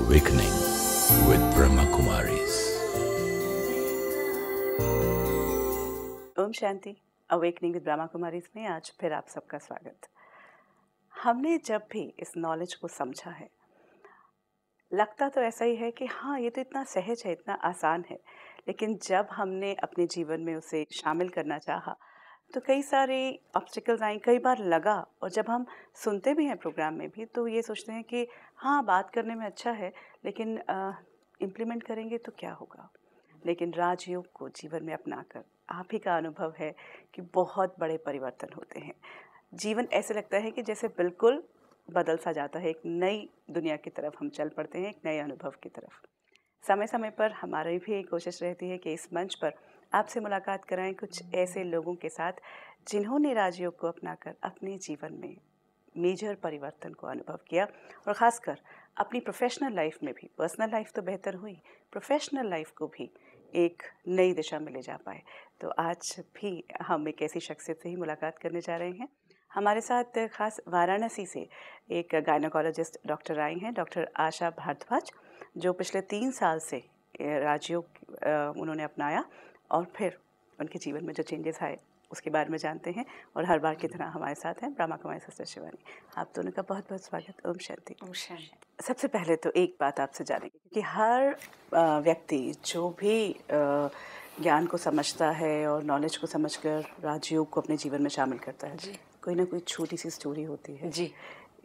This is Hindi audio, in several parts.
Awakening with Brahma Kumaris. ओम शांति अवेकनिंग विद ब्रह्मा कुमारी में आज फिर आप सबका स्वागत हमने जब भी इस नॉलेज को समझा है लगता तो ऐसा ही है कि हाँ ये तो इतना सहज है इतना आसान है लेकिन जब हमने अपने जीवन में उसे शामिल करना चाहा तो कई सारे ऑब्स्टिकल्स आए कई बार लगा और जब हम सुनते भी हैं प्रोग्राम में भी तो ये सोचते हैं कि हाँ बात करने में अच्छा है लेकिन इम्प्लीमेंट करेंगे तो क्या होगा लेकिन राजयोग को जीवन में अपना कर आप ही का अनुभव है कि बहुत बड़े परिवर्तन होते हैं जीवन ऐसे लगता है कि जैसे बिल्कुल बदल सा जाता है एक नई दुनिया की तरफ हम चल पड़ते हैं एक नए अनुभव की तरफ समय समय पर हमारी भी कोशिश रहती है कि इस मंच पर आपसे मुलाकात कराएं कुछ ऐसे लोगों के साथ जिन्होंने राजयोग को अपनाकर अपने जीवन में मेजर परिवर्तन को अनुभव किया और ख़ासकर अपनी प्रोफेशनल लाइफ में भी पर्सनल लाइफ तो बेहतर हुई प्रोफेशनल लाइफ को भी एक नई दिशा में ले जा पाए तो आज भी हम एक ऐसी शख्सियत से ही मुलाकात करने जा रहे हैं हमारे साथ खास वाराणसी से एक गायनाकोलॉजिस्ट डॉक्टर आई हैं डॉक्टर आशा भारद्वाज जो पिछले तीन साल से राजयोग उन्होंने अपनाया और फिर उनके जीवन में जो चेंजेस आए उसके बारे में जानते हैं और हर बार की तरह हमारे साथ हैं ब्रह्मा कुमारी सिस्टर शिवानी आप दोनों का बहुत बहुत स्वागत ओम शांति ओम शांति सबसे पहले तो एक बात आपसे जानेंगे कि हर व्यक्ति जो भी ज्ञान को समझता है और नॉलेज को समझकर राजयोग को अपने जीवन में शामिल करता है जी कोई ना कोई छोटी सी स्टोरी होती है जी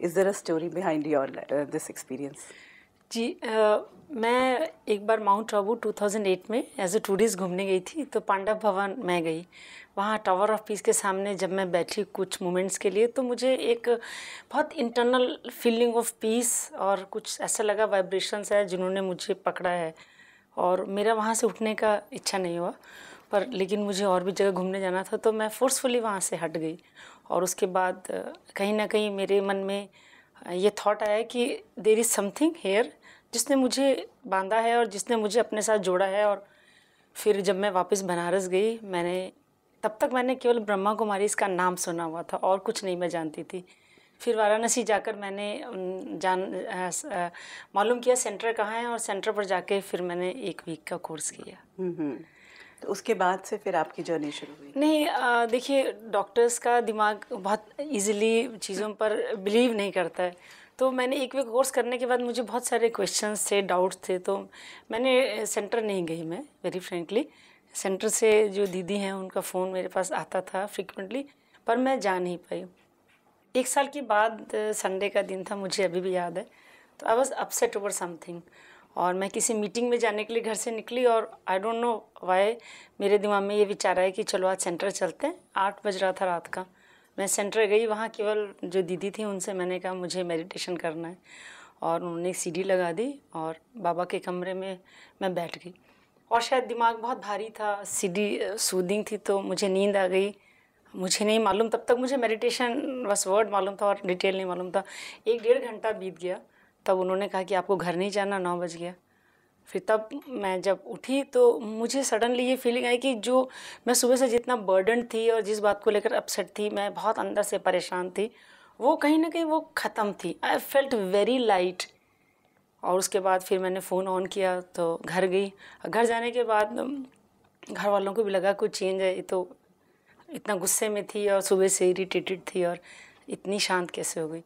is there a story behind your this experience जी आ, मैं एक बार माउंट आबू 2008 में एज ए टूरिस्ट घूमने गई थी तो पांडव भवन मैं गई वहाँ टावर ऑफ पीस के सामने जब मैं बैठी कुछ मोमेंट्स के लिए तो मुझे एक बहुत इंटरनल फीलिंग ऑफ पीस और कुछ ऐसा लगा वाइब्रेशंस है जिन्होंने मुझे पकड़ा है और मेरा वहाँ से उठने का इच्छा नहीं हुआ पर लेकिन मुझे और भी जगह घूमने जाना था तो मैं फोर्सफुली वहाँ से हट गई और उसके बाद कहीं ना कहीं मेरे मन में ये थॉट आया कि देर इज़ समथिंग हेयर जिसने मुझे बांधा है और जिसने मुझे अपने साथ जोड़ा है और फिर जब मैं वापस बनारस गई मैंने तब तक मैंने केवल ब्रह्मा कुमारी इसका नाम सुना हुआ था और कुछ नहीं मैं जानती थी फिर वाराणसी जाकर मैंने जान मालूम किया सेंटर कहाँ है और सेंटर पर जाके फिर मैंने एक वीक का कोर्स किया हम्म, हम्म। तो उसके बाद से फिर आपकी जर्नी शुरू हुई नहीं देखिए डॉक्टर्स का दिमाग बहुत इजीली चीज़ों पर बिलीव नहीं करता है तो मैंने एक वीक कोर्स करने के बाद मुझे बहुत सारे क्वेश्चंस थे डाउट्स थे तो मैंने सेंटर नहीं गई मैं वेरी फ्रेंकली सेंटर से जो दीदी हैं उनका फ़ोन मेरे पास आता था फ्रिक्वेंटली पर मैं जा नहीं पाई एक साल के बाद संडे का दिन था मुझे अभी भी याद है तो I was upset over something और मैं किसी मीटिंग में जाने के लिए घर से निकली और आई डोंट नो वाई मेरे दिमाग में ये विचार आया कि चलो आज सेंटर चलते हैं आठ बज रहा था रात का मैं सेंटर गई वहाँ केवल जो दीदी थी उनसे मैंने कहा मुझे मेडिटेशन करना है और उन्होंने एक सीढ़ी लगा दी और बाबा के कमरे में मैं बैठ गई और शायद दिमाग बहुत भारी था सीढ़ी सूदिंग थी तो मुझे नींद आ गई मुझे नहीं मालूम तब तक मुझे मेडिटेशन बस वर्ड मालूम था और डिटेल नहीं मालूम था एक डेढ़ घंटा बीत गया तब उन्होंने कहा कि आपको घर नहीं जाना नौ बज गया फिर तब मैं जब उठी तो मुझे सडनली ये फीलिंग आई कि जो मैं सुबह से जितना बर्डन थी और जिस बात को लेकर अपसेट थी मैं बहुत अंदर से परेशान थी वो कहीं ना कहीं वो ख़त्म थी आई फेल्ट वेरी लाइट और उसके बाद फिर मैंने फ़ोन ऑन किया तो घर गई घर जाने के बाद घर वालों को भी लगा कुछ चेंज है तो इतना गुस्से में थी और सुबह से इरीटेटेड थी और इतनी शांत कैसे हो गई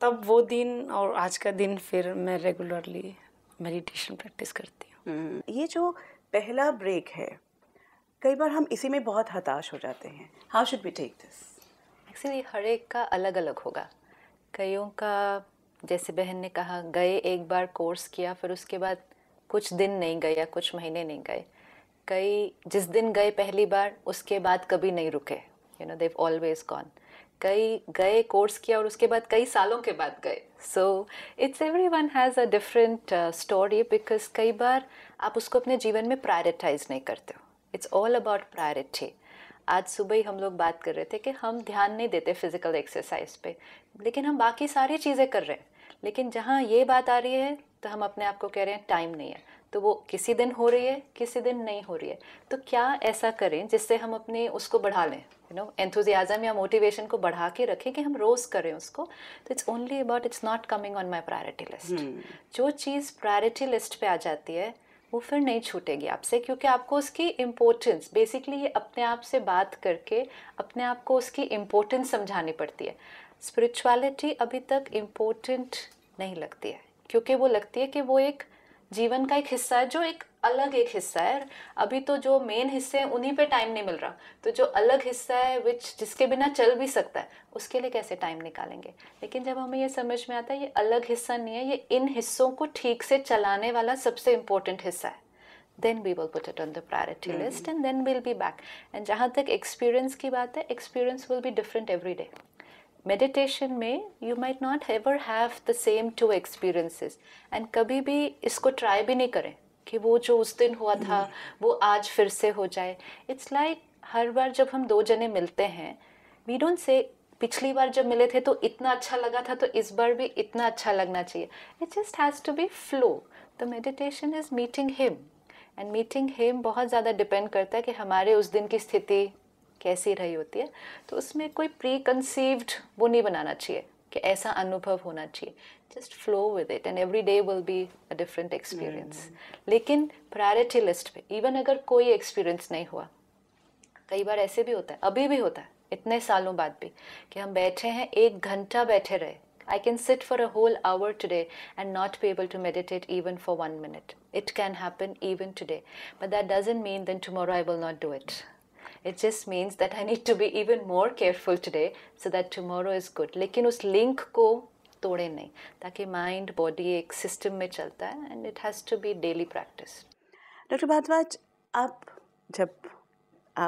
तब वो दिन और आज का दिन फिर मैं रेगुलरली मेडिटेशन प्रैक्टिस करती हूँ हम्म, ये जो पहला ब्रेक है कई बार हम इसी में बहुत हताश हो जाते हैं how should be take this actually हर एक का अलग अलग होगा कईयों का जैसे बहन ने कहा गए एक बार कोर्स किया फिर उसके बाद कुछ दिन नहीं गए या कुछ महीने नहीं गए कई जिस दिन गए पहली बार उसके बाद कभी नहीं रुके you know they've always gone कई गए कोर्स किया और उसके बाद कई सालों के बाद गए so it's everyone has a different story because कई बार आप उसको अपने जीवन में प्रायरिटाइज नहीं करते हो इट्स ऑल अबाउट प्रायरिटी आज सुबह ही हम लोग बात कर रहे थे कि हम ध्यान नहीं देते फिज़िकल एक्सरसाइज पे लेकिन हम बाकी सारी चीज़ें कर रहे हैं लेकिन जहाँ ये बात आ रही है तो हम अपने आप को कह रहे हैं टाइम नहीं है तो वो किसी दिन हो रही है किसी दिन नहीं हो रही है तो क्या ऐसा करें जिससे हम अपने उसको बढ़ा लें यू नो एंथुजियाज़म या मोटिवेशन को बढ़ा के रखें कि हम रोज़ करें उसको तो it's only about it's not coming on my priority list जो चीज़ प्रायोरिटी लिस्ट पे आ जाती है वो फिर नहीं छूटेगी आपसे क्योंकि आपको उसकी इम्पोर्टेंस बेसिकली ये अपने आप से बात करके अपने आप को उसकी इम्पोर्टेंस समझानी पड़ती है स्पिरिचुअलिटी अभी तक इम्पोर्टेंट नहीं लगती है क्योंकि वो लगती है कि वो एक जीवन का एक हिस्सा है जो एक अलग एक हिस्सा है अभी तो जो मेन हिस्से हैं उन्हीं पे टाइम नहीं मिल रहा तो जो अलग हिस्सा है विच जिसके बिना चल भी सकता है उसके लिए कैसे टाइम निकालेंगे लेकिन जब हमें ये समझ में आता है ये अलग हिस्सा नहीं है ये इन हिस्सों को ठीक से चलाने वाला सबसे इम्पोर्टेंट हिस्सा है then we will put it on the priority list and then will be back and जहाँ तक एक्सपीरियंस की बात है experience will be different every day meditation में you might not ever have the same two experiences and कभी भी इसको ट्राई भी नहीं करें कि वो जो उस दिन हुआ था हम्म। वो आज फिर से हो जाए इट्स लाइक like, हर बार जब हम दो जने मिलते हैं वी डोंट से पिछली बार जब मिले थे तो इतना अच्छा लगा था तो इस बार भी इतना अच्छा लगना चाहिए it just has to be flow the meditation is meeting him and meeting him बहुत ज़्यादा डिपेंड करता है कि हमारे उस दिन की स्थिति कैसी रही होती है तो उसमें कोई प्री कंसीव्ड वो नहीं बनाना चाहिए कि ऐसा अनुभव होना चाहिए just flow with it and every day will be a different experience लेकिन प्रायोरिटी लिस्ट पे इवन अगर कोई एक्सपीरियंस नहीं हुआ कई बार ऐसे भी होता है अभी भी होता है इतने सालों बाद भी कि हम बैठे हैं एक घंटा बैठे रहे I can sit for a whole hour today and not be able to meditate even for one minute it can happen even today. But that doesn't mean then tomorrow I will not do it it just means that I need to be even more careful today so that tomorrow is good लेकिन उस लिंक को तोड़े नहीं ताकि माइंड बॉडी एक सिस्टम में चलता है and it has to be daily practice doctor Bhardwaj आप जब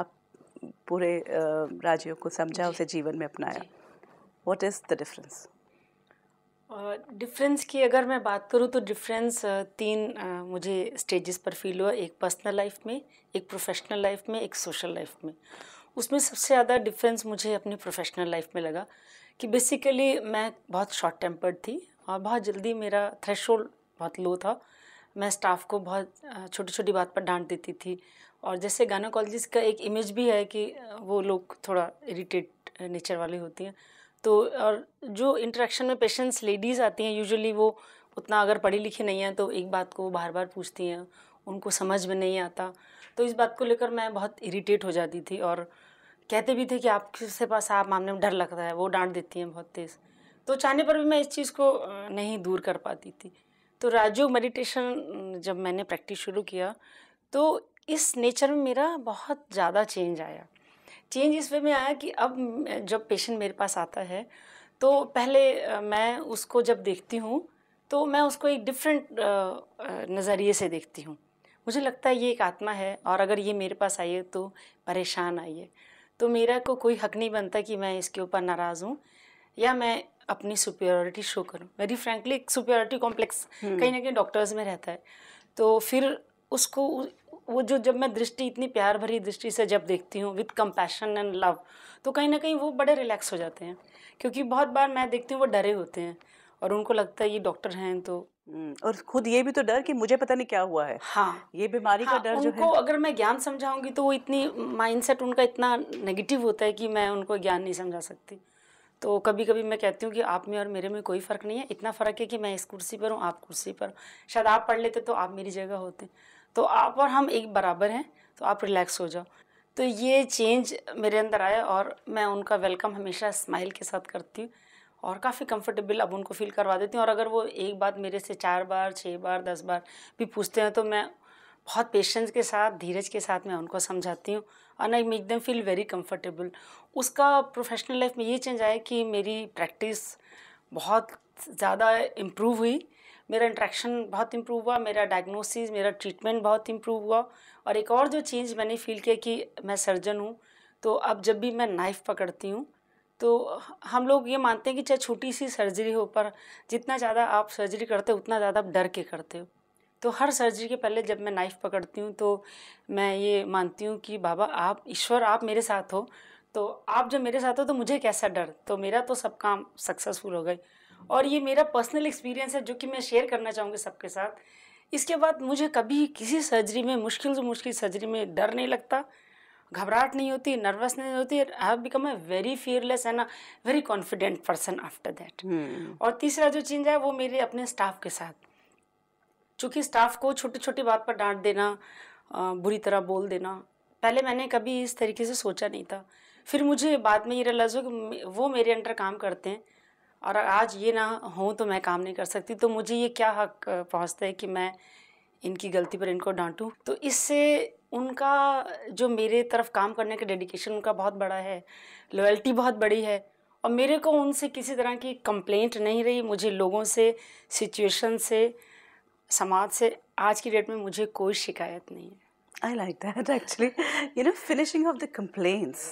आप पूरे राजयोग को समझा उसे जीवन में अपनाया what is the difference difference की अगर मैं बात करूँ तो डिफरेंस तीन मुझे स्टेजेस पर फील हुआ एक पर्सनल लाइफ में एक प्रोफेशनल लाइफ में एक सोशल लाइफ में उसमें सबसे ज़्यादा डिफरेंस मुझे अपनी प्रोफेशनल लाइफ में लगा कि बेसिकली मैं बहुत शॉर्ट टेम्पर्ड थी और बहुत जल्दी मेरा थ्रेश बहुत लो था मैं स्टाफ को बहुत छोटी छोटी बात पर डांट देती थी और जैसे गाना कॉलेज का एक इमेज भी है कि वो लोग थोड़ा इरीटेट नेचर वाले होती हैं तो और जो इंटरेक्शन में पेशेंट्स लेडीज़ आती हैं यूजुअली वो उतना अगर पढ़ी लिखी नहीं है तो एक बात को बार बार पूछती हैं उनको समझ में नहीं आता तो इस बात को लेकर मैं बहुत इरीटेट हो जाती थी और कहते भी थे कि आपके पास आप मामले में डर लगता है वो डांट देती हैं बहुत तेज़ तो चाहने पर भी मैं इस चीज़ को नहीं दूर कर पाती थी तो राजयोग मेडिटेशन जब मैंने प्रैक्टिस शुरू किया तो इस नेचर में मेरा बहुत ज़्यादा चेंज आया चेंज इस वे में आया कि अब जब पेशेंट मेरे पास आता है तो पहले मैं उसको जब देखती हूँ तो मैं उसको एक डिफरेंट नज़रिए से देखती हूँ मुझे लगता है ये एक आत्मा है और अगर ये मेरे पास आई है तो परेशान आई है तो मेरा को कोई हक नहीं बनता कि मैं इसके ऊपर नाराज़ हूँ या मैं अपनी सुपेरिटी शो करूँ वेरी फ्रैंकली एक सुपेरिटी कॉम्प्लेक्स हम्म। कहीं ना कहीं डॉक्टर्स में रहता है तो फिर उसको वो जो जब मैं दृष्टि इतनी प्यार भरी दृष्टि से जब देखती हूँ विथ कंपैशन एंड लव तो कहीं ना कहीं वो बड़े रिलैक्स हो जाते हैं क्योंकि बहुत बार मैं देखती हूँ वो डरे होते हैं और उनको लगता है ये डॉक्टर हैं तो हम्म, और खुद ये भी तो डर कि मुझे पता नहीं क्या हुआ है हाँ ये बीमारी हाँ, का डर जो है अगर मैं ज्ञान समझाऊंगी तो वो इतनी माइंडसेट उनका इतना नेगेटिव होता है कि मैं उनको ज्ञान नहीं समझा सकती तो कभी कभी मैं कहती हूँ कि आप में और मेरे में कोई फ़र्क नहीं है इतना फ़र्क है कि मैं इस कुर्सी पर हूँ आप कुर्सी पर शायद आप पढ़ लेते तो आप मेरी जगह होते तो आप और हम एक बराबर हैं तो आप रिलैक्स हो जाओ तो ये चेंज मेरे अंदर आया और मैं उनका वेलकम हमेशा स्माइल के साथ करती हूँ और काफ़ी कंफर्टेबल अब उनको फील करवा देती हूँ और अगर वो एक बात मेरे से चार बार छः बार दस बार भी पूछते हैं तो मैं बहुत पेशेंस के साथ धीरज के साथ मैं उनको समझाती हूँ और आई मेक एकदम फील वेरी कंफर्टेबल उसका प्रोफेशनल लाइफ में ये चेंज आया कि मेरी प्रैक्टिस बहुत ज़्यादा इम्प्रूव हुई मेरा इंट्रैक्शन बहुत इम्प्रूव हुआ मेरा डायग्नोसिस मेरा ट्रीटमेंट बहुत इम्प्रूव हुआ और एक और जो चेंज मैंने फील किया कि मैं सर्जन हूँ तो अब जब भी मैं नाइफ़ पकड़ती हूँ तो हम लोग ये मानते हैं कि चाहे छोटी सी सर्जरी हो पर जितना ज़्यादा आप सर्जरी करते हो उतना ज़्यादा आप डर के करते हो तो हर सर्जरी के पहले जब मैं नाइफ़ पकड़ती हूँ तो मैं ये मानती हूँ कि बाबा आप ईश्वर आप मेरे साथ हो तो आप जब मेरे साथ हो तो मुझे कैसा डर तो मेरा तो सब काम सक्सेसफुल हो गई और ये मेरा पर्सनल एक्सपीरियंस है जो कि मैं शेयर करना चाहूँगी सबके साथ इसके बाद मुझे कभी किसी सर्जरी में मुश्किल से मुश्किल सर्जरी में डर नहीं लगता घबराहट नहीं होती नर्वस नहीं होती I have become a very fearless and a very confident person after that और तीसरा जो चेंज है वो मेरे अपने स्टाफ के साथ चूँकि स्टाफ को छोटी छोटी बात पर डांट देना बुरी तरह बोल देना पहले मैंने कभी इस तरीके से सोचा नहीं था फिर मुझे बाद में ये रिलाइज हो कि वो मेरे अंडर काम करते हैं और आज ये ना हो तो मैं काम नहीं कर सकती तो मुझे ये क्या हक पहुँचता है कि मैं इनकी गलती पर इनको डांटूँ तो इससे उनका जो मेरे तरफ काम करने का डेडिकेशन उनका बहुत बड़ा है लॉयल्टी बहुत बड़ी है और मेरे को उनसे किसी तरह की कंप्लेंट नहीं रही मुझे लोगों से सिचुएशन से समाज से आज की डेट में मुझे कोई शिकायत नहीं है I like that actually you know finishing of the complaints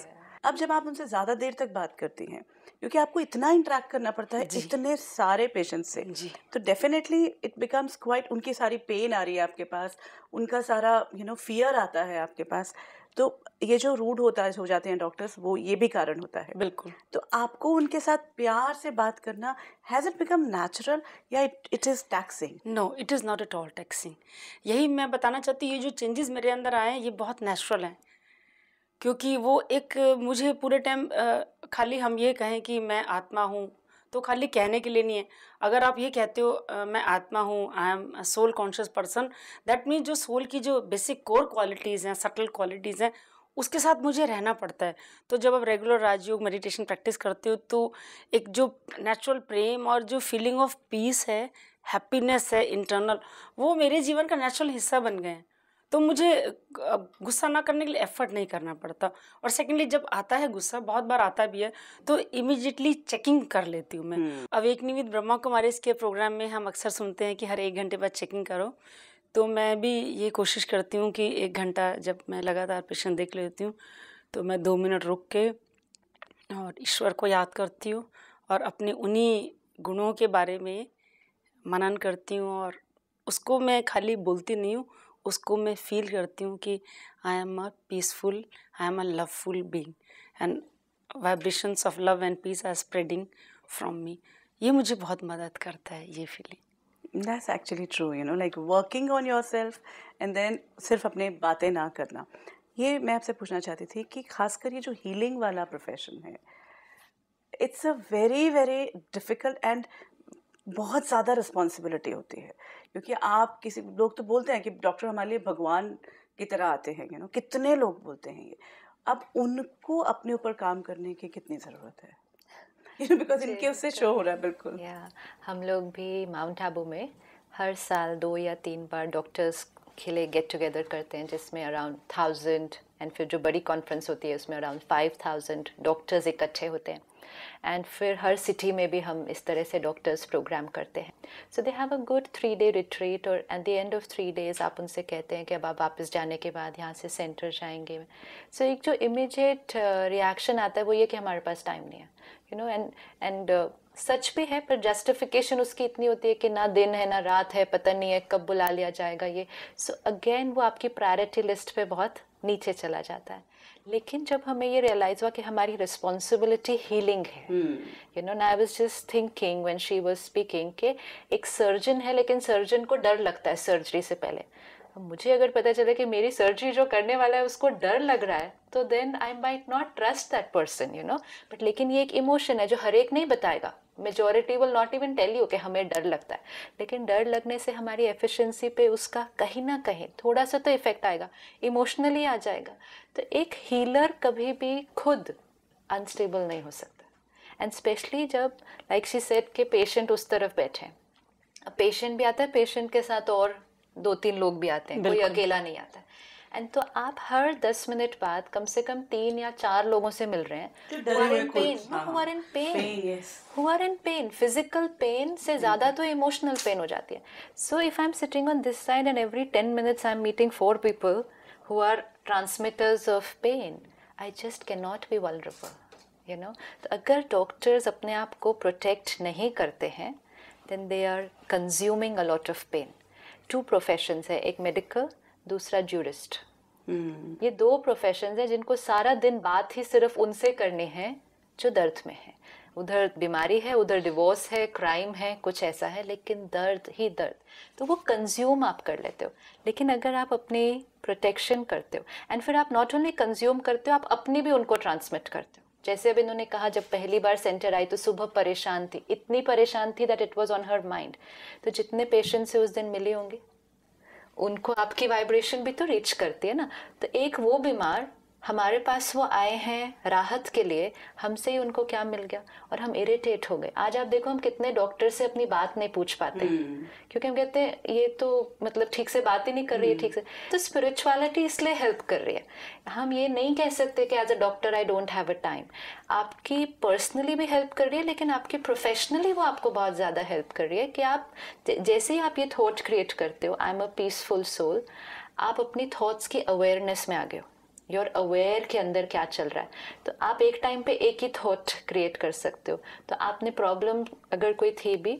अब जब आप उनसे ज़्यादा देर तक बात करती हैं क्योंकि आपको इतना इंटरेक्ट करना पड़ता है इतने सारे पेशेंट से तो डेफिनेटली इट बिकम्स क्वाइट उनकी सारी पेन आ रही है आपके पास उनका सारा यू नो फियर आता है आपके पास तो ये जो रूड होता है हो जाते हैं डॉक्टर्स वो ये भी कारण होता है बिल्कुल तो आपको उनके साथ प्यार से बात करना हैज़ इट बिकम नेचुरल या it it is taxing no it is not at all taxing यही मैं बताना चाहती हूँ ये जो चेंजेस मेरे अंदर आए हैं ये बहुत नेचुरल हैं क्योंकि वो एक मुझे पूरे टाइम खाली हम ये कहें कि मैं आत्मा हूँ तो खाली कहने के लिए नहीं है अगर आप ये कहते हो आ, मैं आत्मा हूँ I am soul conscious person that means जो सोल की जो बेसिक कोर क्वालिटीज़ हैं सटल क्वालिटीज़ हैं उसके साथ मुझे रहना पड़ता है तो जब आप रेगुलर राजयोग मेडिटेशन प्रैक्टिस करते हो तो एक जो नेचुरल प्रेम और जो फीलिंग ऑफ पीस है हैप्पीनेस है इंटरनल वो मेरे जीवन का नेचुरल हिस्सा बन गए हैं तो मुझे गुस्सा ना करने के लिए एफर्ट नहीं करना पड़ता और सेकेंडली जब आता है गुस्सा बहुत बार आता भी है तो इमिजिएटली चेकिंग कर लेती हूँ मैं हम्म। अब एक निविद ब्रह्मा कुमारी इसके प्रोग्राम में हम अक्सर सुनते हैं कि हर एक घंटे बाद चेकिंग करो तो मैं भी ये कोशिश करती हूँ कि एक घंटा जब मैं लगातार पेशेंट देख लेती हूँ तो मैं दो मिनट रुक के और ईश्वर को याद करती हूँ और अपने उन्हीं गुणों के बारे में मनन करती हूँ और उसको मैं खाली बोलती नहीं हूँ उसको मैं फील करती हूँ कि I am a peaceful I am a loveful being and vibrations of love and peace are spreading from me ये मुझे बहुत मदद करता है ये feeling that's actually true you know like working on yourself and then सिर्फ अपने बातें ना करना ये मैं आपसे पूछना चाहती थी कि खासकर ये जो हीलिंग वाला प्रोफेशन है it's a very very difficult and बहुत ज़्यादा रिस्पॉन्सिबिलिटी होती है क्योंकि आप किसी लोग तो बोलते हैं कि डॉक्टर हमारे लिए भगवान की तरह आते हैं यू नो कितने लोग बोलते हैं ये अब उनको अपने ऊपर काम करने की कितनी ज़रूरत है यू नो बिकॉज इनके उससे शो तो हो रहा है बिल्कुल yeah. हम लोग भी माउंट आबू में हर साल दो या तीन बार डॉक्टर्स के लिए गेट टुगेदर करते हैं जिसमें अराउंड थाउजेंड एंड फिर जो बड़ी कॉन्फ्रेंस होती है उसमें अराउंड फाइव थाउजेंड डॉक्टर्स इकट्ठे होते हैं एंड फिर हर सिटी में भी हम इस तरह से डॉक्टर्स प्रोग्राम करते हैं so they have a good three day retreat और at the end of three days आप उनसे कहते हैं कि अब आप वापस जाने के बाद यहाँ से सेंटर जाएंगे सो so, एक जो इमिजिएट रिएक्शन uh, आता है वो ये कि हमारे पास टाइम नहीं है यू नो एंड एंड सच भी है पर जस्टिफिकेशन उसकी इतनी होती है कि ना दिन है ना रात है पता नहीं है कब बुला लिया जाएगा ये सो so, अगेन वो आपकी प्रायोरिटी लिस्ट पे बहुत नीचे चला जाता है लेकिन जब हमें ये रियलाइज हुआ कि हमारी रिस्पॉन्सिबिलिटी हीलिंग है you know I was just thinking when she was speaking के एक सर्जन है लेकिन सर्जन को डर लगता है सर्जरी से पहले मुझे अगर पता चले कि मेरी सर्जरी जो करने वाला है उसको डर लग रहा है तो then I might not trust that person you know but लेकिन ये एक इमोशन है जो हर एक नहीं बताएगा majority will not even tell you कि हमें डर लगता है लेकिन डर लगने से हमारी एफिशिएंसी पे उसका कहीं ना कहीं थोड़ा सा तो इफेक्ट आएगा इमोशनली आ जाएगा तो एक हीलर कभी भी खुद अनस्टेबल नहीं हो सकता एंड स्पेशली जब लाइक शी सेट के पेशेंट उस तरफ बैठे हैं पेशेंट भी आता है पेशेंट के साथ और दो तीन लोग भी आते हैं कोई अकेला नहीं आता एंड तो आप हर दस मिनट बाद कम से कम तीन या चार लोगों से मिल रहे हैं पेन फिजिकल पेन से ज़्यादा तो इमोशनल पेन हो जाती है so if I am sitting on this side and every ten minutes I am meeting four people who are transmitters of pain I just can not be vulnerable you know तो अगर डॉक्टर्स अपने आप को प्रोटेक्ट नहीं करते हैं then they are consuming a lot of pain two professions है एक मेडिकल दूसरा जूरिस्ट Hmm. ये दो प्रोफेशन हैं जिनको सारा दिन बात ही सिर्फ उनसे करनी है जो दर्द में है उधर बीमारी है उधर डिवोर्स है क्राइम है कुछ ऐसा है लेकिन दर्द ही दर्द तो वो कंज्यूम आप कर लेते हो लेकिन अगर आप अपनी प्रोटेक्शन करते हो एंड फिर आप नॉट ओनली कंज्यूम करते हो आप अपनी भी उनको ट्रांसमिट करते हो जैसे अब इन्होंने कहा जब पहली बार सेंटर आई तो सुबह परेशान थी इतनी परेशान थी that it was on her mind तो जितने पेशेंट से उस दिन मिले होंगे उनको आपकी वाइब्रेशन भी तो रीच करती है ना तो एक वो बीमार हमारे पास वो आए हैं राहत के लिए हमसे ही उनको क्या मिल गया और हम इरिटेट हो गए आज आप देखो हम कितने डॉक्टर से अपनी बात नहीं पूछ पाते हम्म। क्योंकि हम कहते हैं ये तो मतलब ठीक से बात ही नहीं कर रही है हम्म। ठीक से तो स्पिरिचुअलिटी इसलिए हेल्प कर रही है हम ये नहीं कह सकते कि as a doctor I don't have a time आपकी पर्सनली भी हेल्प कर रही है लेकिन आपकी प्रोफेशनली वो आपको बहुत ज़्यादा हेल्प कर रही है कि आप जैसे ही आप ये थॉट क्रिएट करते हो I am a peaceful soul आप अपनी थॉट्स की अवेयरनेस में आ गए हो योर अवेयर के अंदर क्या चल रहा है तो आप एक टाइम पे एक ही थॉट क्रिएट कर सकते हो तो आपने प्रॉब्लम अगर कोई थी भी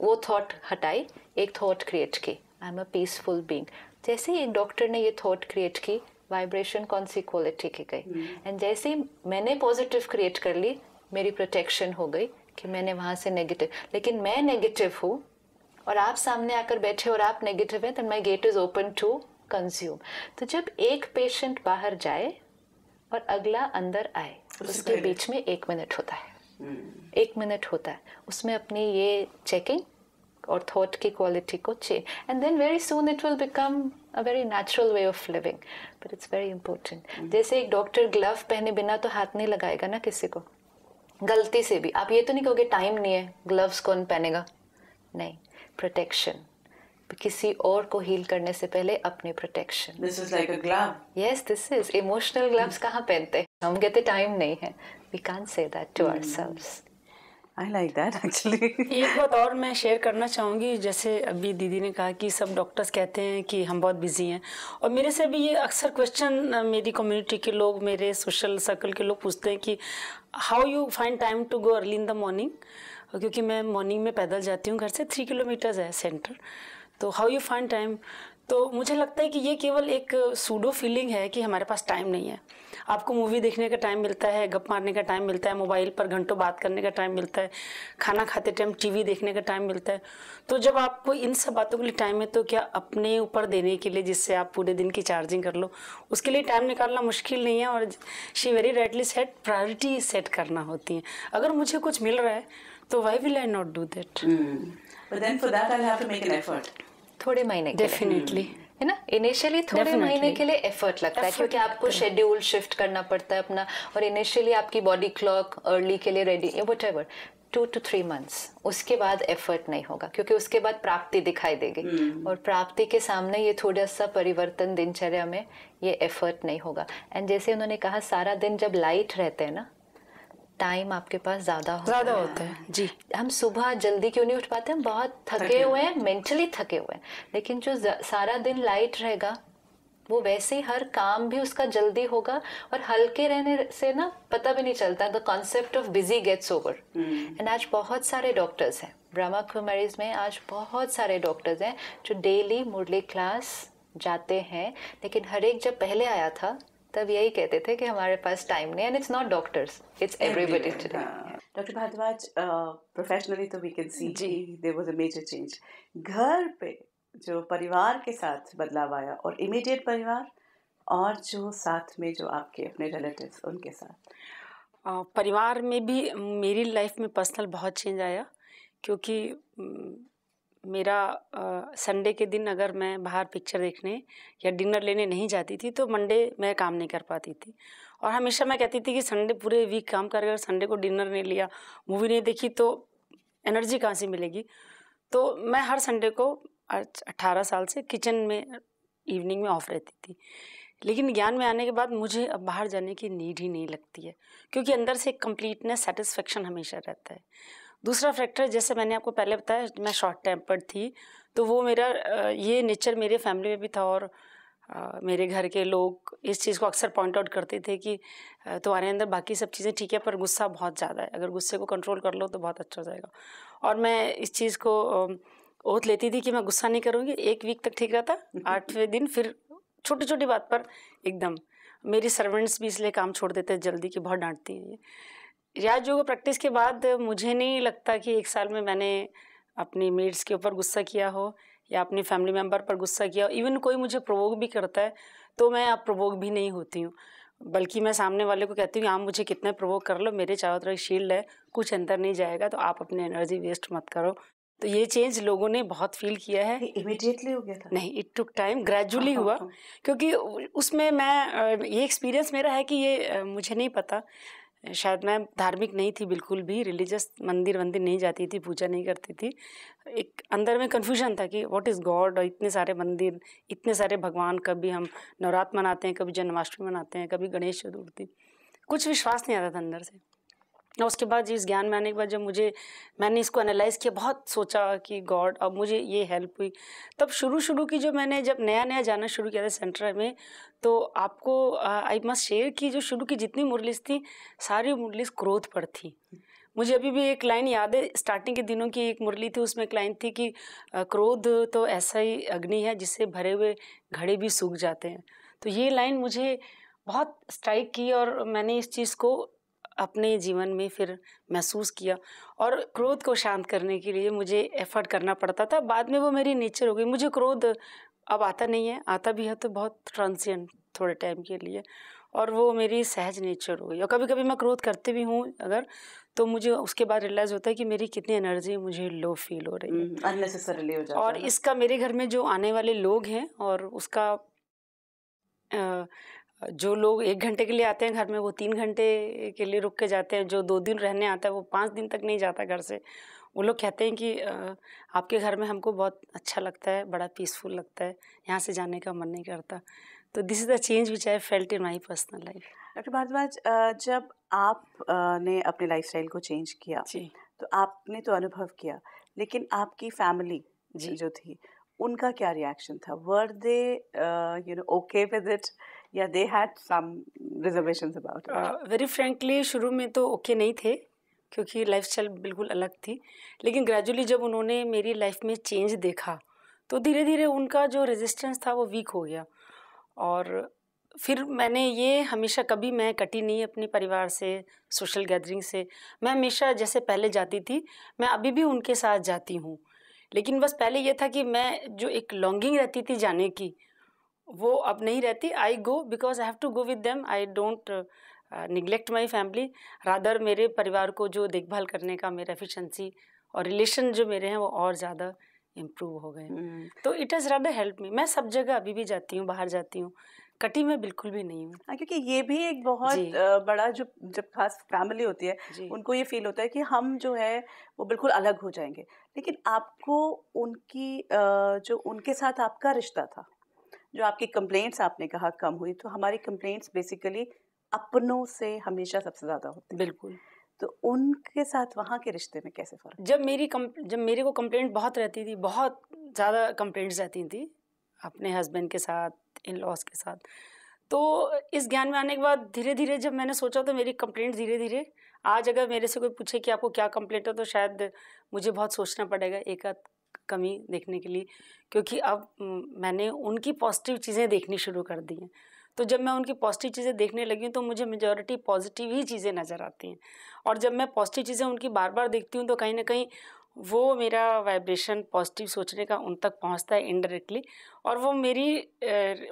वो थॉट हटाई एक थॉट क्रिएट की I am a peaceful being जैसे ही एक डॉक्टर ने ये थॉट क्रिएट की वाइब्रेशन कौन सी क्वालिटी की गई एंड hmm. जैसे ही मैंने पॉजिटिव क्रिएट कर ली मेरी प्रोटेक्शन हो गई कि मैंने वहाँ से नेगेटिव लेकिन मैं नेगेटिव हूँ और आप सामने आकर बैठे और आप नेगेटिव हैं तो my gate is open to consume तो जब एक पेशेंट बाहर जाए और अगला अंदर आए उसके बीच में एक मिनट होता है hmm. एक मिनट होता है उसमें अपनी ये चेकिंग और थॉट की क्वालिटी को चे and then very soon it will become a very natural way of living but it's very important जैसे एक डॉक्टर ग्लव पहने बिना तो हाथ नहीं लगाएगा ना किसी को गलती से भी आप ये तो नहीं कहोगे टाइम नहीं है ग्लव्स कौन पहनेगा नहीं प्रोटेक्शन किसी और को हील करने से पहले अपने protection this is like a glove yes this is emotional gloves कहाँ पहनते हैं हम कहते टाइम नहीं है we can't say that to ourselves I like that actually एक बात और मैं शेयर करना चाहूँगी जैसे अभी दीदी ने कहा कि सब डॉक्टर्स कहते हैं कि हम बहुत बिजी हैं और मेरे से भी ये अक्सर क्वेश्चन मेरी कम्युनिटी के लोग मेरे सोशल सर्कल के लोग पूछते हैं कि how you find time to go early in the morning क्योंकि मैं मॉर्निंग में पैदल जाती हूँ घर से थ्री किलोमीटर्स है सेंटर तो हाउ यू फाइंड टाइम तो मुझे लगता है कि ये केवल एक सूडो फीलिंग है कि हमारे पास टाइम नहीं है आपको मूवी देखने का टाइम मिलता है गप मारने का टाइम मिलता है मोबाइल पर घंटों बात करने का टाइम मिलता है खाना खाते टाइम टीवी देखने का टाइम मिलता है तो जब आपको इन सब बातों के लिए टाइम है तो क्या अपने ऊपर देने के लिए जिससे आप पूरे दिन की चार्जिंग कर लो उसके लिए टाइम निकालना मुश्किल नहीं है और she very rightly set priority set करना होती है अगर मुझे कुछ मिल रहा है तो why will I not do that थोड़े महीने डेफिनेटली है ना इनिशियली थोड़े महीने के लिए हम्म। एफर्ट लगता effort है क्योंकि आपको शेड्यूल शिफ्ट करना पड़ता है अपना और इनिशियली आपकी बॉडी क्लॉक अर्ली के लिए ready whatever two to three months उसके बाद एफर्ट नहीं होगा क्योंकि उसके बाद प्राप्ति दिखाई देगी hmm. और प्राप्ति के सामने ये थोड़ा सा परिवर्तन दिनचर्या में ये एफर्ट नहीं होगा एंड जैसे उन्होंने कहा सारा दिन जब लाइट रहते हैं ना टाइम आपके पास ज़्यादा होता ज़्यादा होता है जी हम सुबह जल्दी क्यों नहीं उठ पाते हम बहुत थके हुए हैं मेंटली थके हुए हैं लेकिन जो सारा दिन लाइट रहेगा वो वैसे ही हर काम भी उसका जल्दी होगा और हल्के रहने से ना पता भी नहीं चलता the concept of busy gets over and आज बहुत सारे डॉक्टर्स हैं ब्रह्मा कुमारीज में आज बहुत सारे डॉक्टर्स हैं जो डेली मुरली क्लास जाते हैं लेकिन हर एक जब पहले आया था तब यही कहते थे कि हमारे पास टाइम नहीं and it's not doctors it's everybody today doctor Bhardwaj professionally तो वी कैन सी जी there was a major change घर पे जो परिवार के साथ बदलाव आया और इमीडिएट परिवार और जो साथ में जो आपके अपने रिलेटिव्स उनके साथ परिवार में भी मेरी लाइफ में पर्सनल बहुत चेंज आया क्योंकि मेरा संडे के दिन अगर मैं बाहर पिक्चर देखने या डिनर लेने नहीं जाती थी तो मंडे मैं काम नहीं कर पाती थी और हमेशा मैं कहती थी कि संडे पूरे वीक काम कर अगर संडे को डिनर नहीं लिया मूवी नहीं देखी तो एनर्जी कहाँ से मिलेगी तो मैं हर संडे को अट्ठारह साल से किचन में इवनिंग में ऑफ रहती थी लेकिन ज्ञान में आने के बाद मुझे अब बाहर जाने की नीड ही नहीं लगती है क्योंकि अंदर से एक कम्प्लीटनेस सेटिस्फेक्शन हमेशा रहता है दूसरा फैक्टर जैसे मैंने आपको पहले बताया मैं शॉर्ट टेम्पर्ड थी तो वो मेरा ये नेचर मेरे फैमिली में भी था और मेरे घर के लोग इस चीज़ को अक्सर पॉइंट आउट करते थे कि तुम्हारे अंदर बाकी सब चीज़ें ठीक है पर गुस्सा बहुत ज़्यादा है अगर गुस्से को कंट्रोल कर लो तो बहुत अच्छा हो जाएगा और मैं इस चीज़ को ओत लेती थी कि मैं गुस्सा नहीं करूँगी एक वीक तक ठीक रहता आठवें दिन फिर छोटी छोटी बात पर एकदम मेरी सर्वेंट्स भी इसलिए काम छोड़ देते हैं जल्दी कि बहुत डांटती हैं रियाज योगा प्रैक्टिस के बाद मुझे नहीं लगता कि एक साल में मैंने अपनी मेट्स के ऊपर गुस्सा किया हो या अपने फैमिली मेम्बर पर गुस्सा किया हो इवन कोई मुझे प्रवोक भी करता है तो मैं अब प्रवोक भी नहीं होती हूँ बल्कि मैं सामने वाले को कहती हूँ आप मुझे कितने प्रवोक कर लो मेरे चारों तरफ शील्ड है कुछ अंतर नहीं जाएगा तो आप अपनी एनर्जी वेस्ट मत करो तो ये चेंज लोगों ने बहुत फील किया है इमिडिएटली हो गया था नहीं इट टुक टाइम ग्रेजुअली हुआ हाँ। क्योंकि उसमें मैं ये एक्सपीरियंस मेरा है कि ये मुझे नहीं पता शायद मैं धार्मिक नहीं थी बिल्कुल भी रिलीजियस मंदिर वंदिर नहीं जाती थी पूजा नहीं करती थी एक अंदर में कन्फ्यूजन था कि व्हाट इज़ गॉड और इतने सारे मंदिर इतने सारे भगवान कभी हम नवरात्र मनाते हैं कभी जन्माष्टमी मनाते हैं कभी गणेश चतुर्थी कुछ विश्वास नहीं आता था अंदर से और उसके बाद जी इस ज्ञान में आने के बाद जब मुझे मैंने इसको एनालाइज किया बहुत सोचा कि गॉड अब मुझे ये हेल्प हुई तब शुरू शुरू की जो मैंने जब नया नया जाना शुरू किया था सेंटर में तो आपको आई मस्ट शेयर की जो शुरू की जितनी मुरलिस थी सारी मुरलिस क्रोध पर थी मुझे अभी भी एक लाइन याद है स्टार्टिंग के दिनों की एक मुरली थी उसमें एक लाइन थी कि क्रोध तो ऐसा ही अग्नि है जिससे भरे हुए घड़े भी सूख जाते हैं तो ये लाइन मुझे बहुत स्ट्राइक की और मैंने इस चीज़ को अपने जीवन में फिर महसूस किया और क्रोध को शांत करने के लिए मुझे एफर्ट करना पड़ता था बाद में वो मेरी नेचर हो गई मुझे क्रोध अब आता नहीं है आता भी है तो बहुत ट्रांसियन थोड़े टाइम के लिए और वो मेरी सहज नेचर हो गई और कभी कभी मैं क्रोध करती भी हूँ अगर तो मुझे उसके बाद रियलाइज़ होता है कि मेरी कितनी एनर्जी मुझे लो फील हो रही है अननेसेसरली हम्म, हो जाता और इसका मेरे घर में जो आने वाले लोग हैं और उसका जो लोग एक घंटे के लिए आते हैं घर में वो तीन घंटे के लिए रुक के जाते हैं जो दो दिन रहने आता है वो पाँच दिन तक नहीं जाता घर से वो लोग कहते हैं कि आपके घर में हमको बहुत अच्छा लगता है बड़ा पीसफुल लगता है यहाँ से जाने का मन नहीं करता तो this is the change which I felt in my personal life doctor Bhardwaj जब आपने अपने लाइफ को चेंज किया तो आपने तो अनुभव किया लेकिन आपकी फैमिली जी जो थी उनका क्या रिएक्शन था were they you know okay with it या they had some reservations about very frankly शुरू में तो ओके okay नहीं थे क्योंकि स्टाइल बिल्कुल अलग थी लेकिन ग्रेजुअली जब उन्होंने मेरी लाइफ में चेंज देखा तो धीरे धीरे उनका जो रेजिस्टेंस था वो वीक हो गया और फिर मैंने ये हमेशा कभी मैं कटी नहीं अपने परिवार से सोशल गैदरिंग से मैं हमेशा जैसे पहले जाती थी मैं अभी भी उनके साथ जाती हूँ लेकिन बस पहले यह था कि मैं जो एक लॉन्गिंग रहती थी जाने की वो अब नहीं रहती I go because I have to go with them I don't neglect my family rather मेरे परिवार को जो देखभाल करने का मेरा एफिशंसी और रिलेशन जो मेरे हैं वो और ज़्यादा इम्प्रूव हो गए mm. तो it is rather help me मैं सब जगह अभी भी जाती हूँ बाहर जाती हूँ कटी में बिल्कुल भी नहीं हूँ हाँ, क्योंकि ये भी एक बहुत बड़ा जो जब खास फैमिली होती है उनको ये फील होता है कि हम जो है वो बिल्कुल अलग हो जाएंगे लेकिन आपको उनकी जो उनके साथ आपका रिश्ता था जो आपकी कंप्लेंट्स आपने कहा कम हुई तो हमारी कंप्लेंट्स बेसिकली अपनों से हमेशा सबसे ज़्यादा होती बिल्कुल तो उनके साथ वहाँ के रिश्ते में कैसे फ़र्क जब मेरी कम जब मेरे को कंप्लेंट बहुत रहती थी बहुत ज़्यादा कंप्लेंट्स रहती थी अपने हस्बैंड के साथ इन लॉस के साथ तो इस ज्ञान में आने के बाद धीरे धीरे जब मैंने सोचा तो मेरी कंप्लेंट धीरे धीरे आज अगर मेरे से कोई पूछे कि आपको क्या कंप्लेंट है तो शायद मुझे बहुत सोचना पड़ेगा एक आध कमी देखने के लिए क्योंकि अब मैंने उनकी पॉजिटिव चीज़ें देखनी शुरू कर दी हैं तो जब मैं उनकी पॉजिटिव चीज़ें देखने लगी हूँ तो मुझे मेजोरिटी पॉजिटिव ही चीज़ें नज़र आती हैं और जब मैं पॉजिटिव चीज़ें उनकी बार बार देखती हूँ तो कहीं ना कहीं वो मेरा वाइब्रेशन पॉजिटिव सोचने का उन तक पहुँचता है इनडायरेक्टली और वो मेरी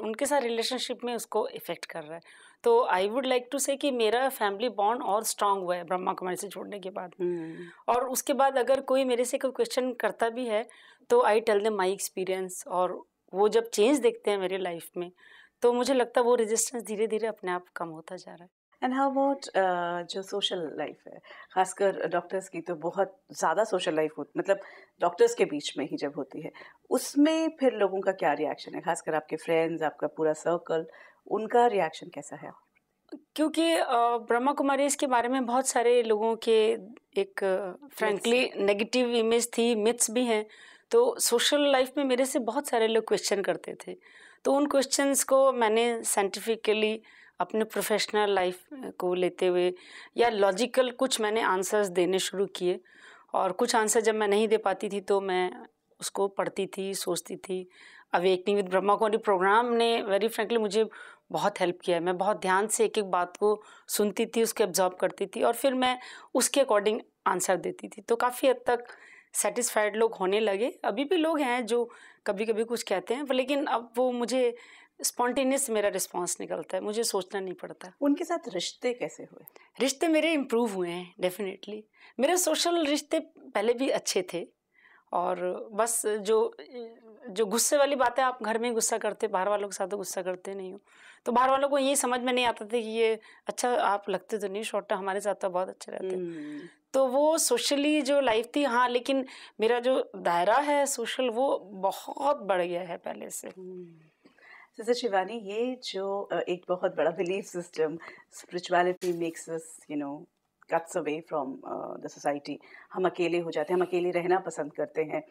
उनके साथ रिलेशनशिप में उसको इफ़ेक्ट कर रहा है तो आई वुड लाइक टू से कि मेरा फैमिली बॉन्ड और स्ट्रांग हुआ है ब्रह्मा कुमारी से छोड़ने के बाद hmm. और उसके बाद अगर कोई मेरे से कोई क्वेश्चन करता भी है तो I tell they my experience और वो जब चेंज देखते हैं मेरी लाइफ में तो मुझे लगता है वो रेजिस्टेंस धीरे धीरे अपने आप कम होता जा रहा है एंड हाउ अबाउट जो सोशल लाइफ है खासकर डॉक्टर्स की तो बहुत ज़्यादा सोशल लाइफ होती मतलब डॉक्टर्स के बीच में ही जब होती है उसमें फिर लोगों का क्या रिएक्शन है खासकर आपके फ्रेंड्स आपका पूरा सर्कल उनका रिएक्शन कैसा है क्योंकि ब्रह्मा कुमारी इसके बारे में बहुत सारे लोगों के एक फ्रेंकली नेगेटिव इमेज थी मिथ्स भी हैं तो सोशल लाइफ में मेरे से बहुत सारे लोग क्वेश्चन करते थे तो उन क्वेश्चंस को मैंने साइंटिफिकली अपने प्रोफेशनल लाइफ को लेते हुए या लॉजिकल कुछ मैंने आंसर्स देने शुरू किए और कुछ आंसर जब मैं नहीं दे पाती थी तो मैं उसको पढ़ती थी सोचती थी awakening with Brahma Kumari programme ने वेरी फ्रेंकली मुझे बहुत हेल्प किया है मैं बहुत ध्यान से एक एक बात को सुनती थी उसके ऑब्जॉर्व करती थी और फिर मैं उसके अकॉर्डिंग आंसर देती थी तो काफ़ी हद तक सेटिस्फाइड लोग होने लगे अभी भी लोग हैं जो कभी कभी कुछ कहते हैं लेकिन अब वो मुझे स्पॉन्टेनियस मेरा रिस्पॉन्स निकलता है मुझे सोचना नहीं पड़ता उनके साथ रिश्ते कैसे हुए रिश्ते मेरे इम्प्रूव हुए हैं डेफिनेटली मेरे सोशल रिश्ते पहले भी अच्छे थे और बस जो जो गुस्से वाली बातें आप घर में गुस्सा करते बाहर वालों के साथ तो गुस्सा करते नहीं हो तो बाहर वालों को ये समझ में नहीं आता था कि ये अच्छा आप लगते तो नहीं शॉर्ट हमारे साथ तो बहुत अच्छे रहते हम्म। तो वो सोशली जो लाइफ थी हाँ लेकिन मेरा जो दायरा है सोशल वो बहुत बढ़ गया है पहले से हम्म। सिस्टर शिवानी ये जो एक बहुत बड़ा belief system spirituality makes us you know cuts away from the society हम अकेले हो जाते हैं हम अकेले रहना पसंद करते हैं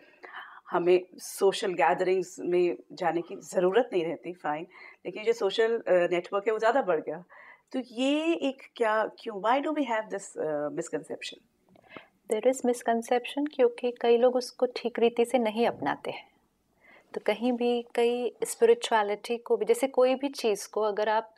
हमें सोशल गैदरिंग्स में जाने की ज़रूरत नहीं रहती फाइन लेकिन जो सोशल नेटवर्क uh, है वो ज़्यादा बढ़ गया तो ये एक क्या क्यों why do we have this misconception there is misconception क्योंकि कई लोग उसको ठीक रीति से नहीं अपनाते हैं तो कहीं भी कई स्पिरिचुअलिटी को भी जैसे कोई भी चीज़ को अगर आप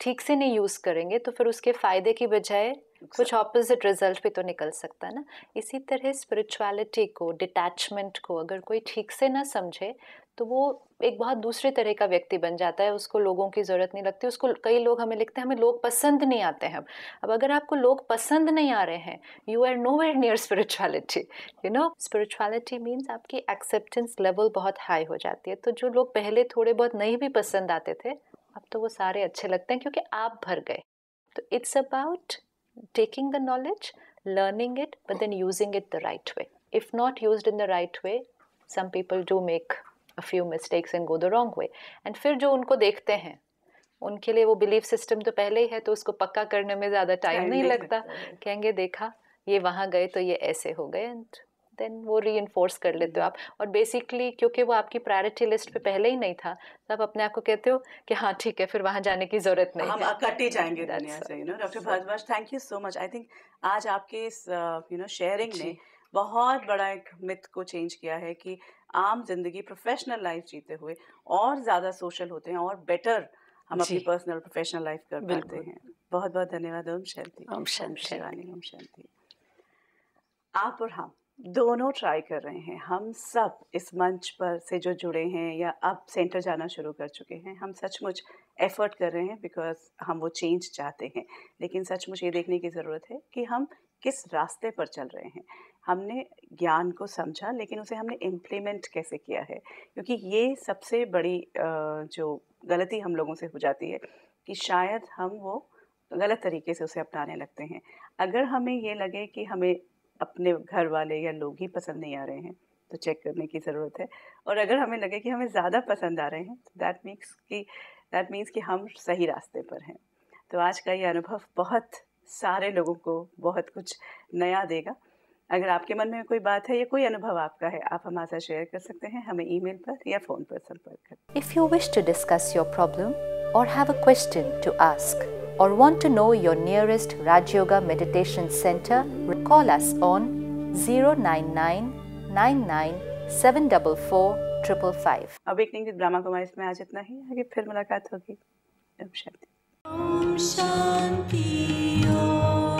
ठीक से नहीं यूज़ करेंगे तो फिर उसके फ़ायदे की बजाय कुछ ऑपोजिट रिजल्ट भी तो निकल सकता है ना इसी तरह स्पिरिचुअलिटी को डिटैचमेंट को अगर कोई ठीक से ना समझे तो वो एक बहुत दूसरे तरह का व्यक्ति बन जाता है उसको लोगों की ज़रूरत नहीं लगती उसको कई लोग हमें लिखते हैं हमें लोग पसंद नहीं आते हैं अब अगर आपको लोग पसंद नहीं आ रहे हैं you are nowhere near spirituality you know spirituality means आपकी एक्सेप्टेंस लेवल बहुत हाई हो जाती है तो जो लोग पहले थोड़े बहुत नहीं भी पसंद आते थे अब तो वो सारे अच्छे लगते हैं क्योंकि आप भर गए तो it's about taking the knowledge, learning it, but then using it the right way. If not used in the right way, some people do make a few mistakes and go the wrong way. And फिर जो उनको देखते हैं उनके लिए वो बिलीफ सिस्टम तो पहले ही है तो उसको पक्का करने में ज़्यादा टाइम नहीं लगता कहेंगे देखा ये वहाँ गए तो ये ऐसे हो गए एंड देन वो री कर लेते हो आप और बेसिकली क्योंकि वो आपकी प्रायोरिटी लिस्ट पे पहले ही नहीं था तो आप अपने आप को कहते हो कि हाँ ठीक है फिर वहाँ जाने की जरूरत नहीं हम ही जाएंगे doctor Bhardwaj thank you so much I think आज आपके इस यू नो शेयरिंग ने बहुत बड़ा एक मिथ को चेंज किया है कि आम जिंदगी प्रोफेशनल लाइफ जीते हुए और ज़्यादा सोशल होते हैं और बेटर हम अपनी पर्सनल प्रोफेशनल लाइफ कर पाते हैं बहुत बहुत धन्यवाद ओम शांति ओम शांति ओम शांति आप और हम दोनों ट्राई कर रहे हैं हम सब इस मंच पर से जो जुड़े हैं या अब सेंटर जाना शुरू कर चुके हैं हम सचमुच एफर्ट कर रहे हैं बिकॉज हम वो चेंज चाहते हैं लेकिन सचमुच ये देखने की ज़रूरत है कि हम किस रास्ते पर चल रहे हैं हमने ज्ञान को समझा लेकिन उसे हमने इम्प्लीमेंट कैसे किया है क्योंकि ये सबसे बड़ी जो गलती हम लोगों से हो जाती है कि शायद हम वो गलत तरीके से उसे अपनाने लगते हैं अगर हमें ये लगे कि हमें अपने घर वाले या लोग ही पसंद नहीं आ रहे हैं तो चेक करने की ज़रूरत है और अगर हमें लगे कि हमें ज़्यादा पसंद आ रहे हैं तो दैट मीन्स कि दैट मीन्स कि हम सही रास्ते पर हैं तो आज का ये अनुभव बहुत सारे लोगों को बहुत कुछ नया देगा अगर आपके मन में कोई बात है या कोई अनुभव आपका है आप हमारे साथ शेयर कर सकते हैं हमें ईमेल पर या फ़ोन पर संपर्क कर if you wish to discuss your problem or have a question to ask or want to know your nearest Rajyoga Meditation nine call us on 099 Awakening with Brahma Kumar इसमें आज इतना ही आगे फिर मुलाकात होगी ओम शांति ओम शांति ओम